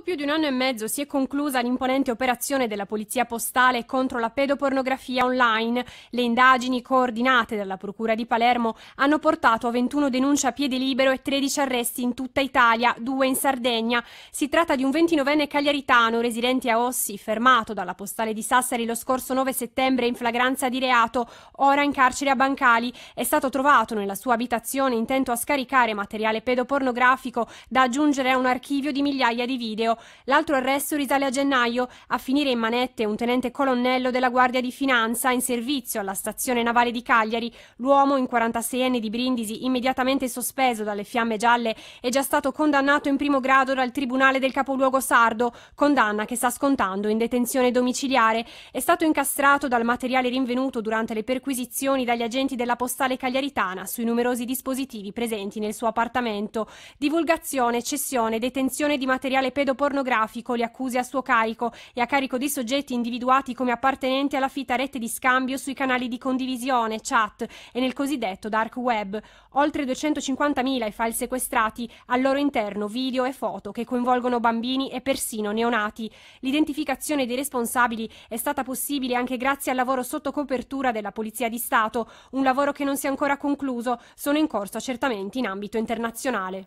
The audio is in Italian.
più di un anno e mezzo si è conclusa l'imponente operazione della Polizia Postale contro la pedopornografia online. Le indagini coordinate dalla Procura di Palermo hanno portato a 21 denunce a piede libero e 13 arresti in tutta Italia, due in Sardegna. Si tratta di un 29enne cagliaritano residente a Ossi, fermato dalla Postale di Sassari lo scorso 9 settembre in flagranza di reato, ora in carcere a Bancali. È stato trovato nella sua abitazione intento a scaricare materiale pedopornografico da aggiungere a un archivio di migliaia di video. Cuneo. L'altro arresto risale a gennaio, a finire in manette un tenente colonnello della Guardia di Finanza in servizio alla stazione navale di Cagliari. L'uomo in 46 enne di Brindisi, immediatamente sospeso dalle fiamme gialle, è già stato condannato in primo grado dal Tribunale del capoluogo sardo, condanna che sta scontando in detenzione domiciliare. È stato incastrato dal materiale rinvenuto durante le perquisizioni dagli agenti della postale cagliaritana sui numerosi dispositivi presenti nel suo appartamento. Divulgazione, cessione, detenzione di materiale pedopornografico pornografico, le accuse a suo carico e a carico dei soggetti individuati come appartenenti alla fitta rete di scambio sui canali di condivisione, chat e nel cosiddetto dark web. Oltre 250.000 i file sequestrati, al loro interno video e foto che coinvolgono bambini e persino neonati. L'identificazione dei responsabili è stata possibile anche grazie al lavoro sotto copertura della Polizia di Stato, un lavoro che non si è ancora concluso, sono in corso accertamenti in ambito internazionale.